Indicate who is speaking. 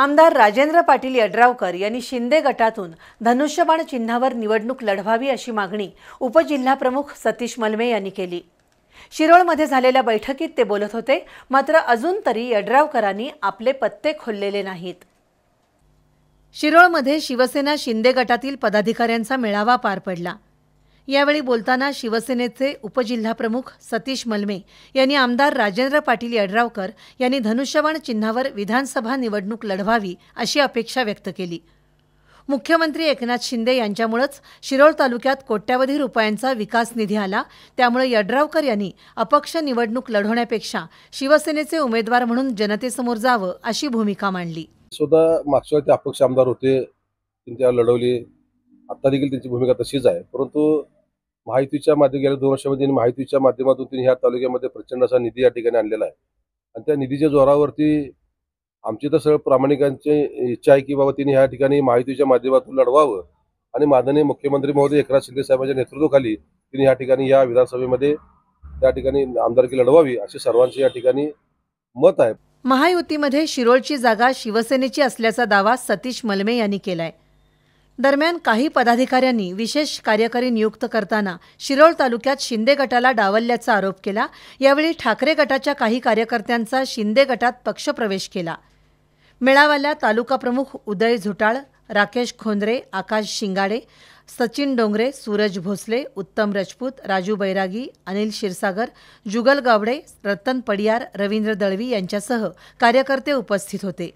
Speaker 1: आमदार राजेंद्र पाटील यड्रावकर यांनी शिंदे गटातून धनुष्यबाण चिन्हावर निवडणूक लढवावी अशी मागणी उपजिल्हाप्रमुख सतीश मलमे यांनी केली शिरोळमध्ये झालेल्या बैठकीत ते बोलत होते मात्र अजून तरी यड्रावकरांनी आपले पत्ते खोललेले नाहीत शिरोळमध्ये शिवसेना शिंदे गटातील पदाधिकाऱ्यांचा मेळावा पार पडला यावेळी बोलताना शिवसेनेचे उपजिल्हाप्रमुख सतीश मलमे यांनी आमदार राजेंद्र पाटील यड्रावकर यांनी धनुष्यबाण चिन्हावर विधानसभा निवडणूक लढवावी अशी अपेक्षा व्यक्त केली मुख्यमंत्री एकनाथ शिंदे यांच्यामुळेच शिरोळ तालुक्यात कोट्यावधी रुपयांचा विकास निधी आला त्यामुळे यड्रावकर यांनी अपक्ष निवडणूक लढवण्यापेक्षा शिवसेनेचे उमेदवार म्हणून जनतेसमोर जावं अशी भूमिका मांडली
Speaker 2: सुद्धा मागच्या ते अपक्ष आमदार होते त्यांच्या लढवली आता देखील त्यांची भूमिका तशीच आहे परंतु महायुतीच्या माध्यम गेल्या दोन वर्षामध्ये महायुतीच्या माध्यमातून त्यांनी ह्या तालुक्यामध्ये प्रचंड असा निधी या ठिकाणी आणलेला आहे आणि त्या निधीच्या जोरावरती आमची तर सगळं प्रामाणिकांची इच्छा आहे की बाबा तिने ह्या ठिकाणी माहितीच्या माध्यमातून लढवावं आणि माननीय मुख्यमंत्री महोदय एकनाथ शिंदे साहेबांच्या नेतृत्वाखाली तिने ह्या ठिकाणी या विधानसभेमध्ये त्या ठिकाणी आमदारकी लढवावी असे सर्वांचे या ठिकाणी मत आहे
Speaker 1: महायुतीमध्ये शिरोळची जागा शिवसेनेची असल्याचा दावा सतीश मलमे यांनी केलाय दरम्यान काही पदाधिकाऱ्यांनी विशेष कार्यकारी नियुक्त करताना शिरोळ तालुक्यात शिंदे गटाला डावलल्याचा आरोप केला यावेळी ठाकरे गटाच्या काही कार्यकर्त्यांचा शिंदे गटात पक्षप्रवेश केला मेळाव्याला तालुका प्रमुख उदय झुटाळ राकेश खोंद्रे आकाश शिंगाडे सचिन डोंगरे सूरज भोसले उत्तम रजपूत राजू बैरागी अनिल क्षीरसागर जुगल गावडे रतन पडियार रवींद्र दळवी यांच्यासह कार्यकर्ते उपस्थित होते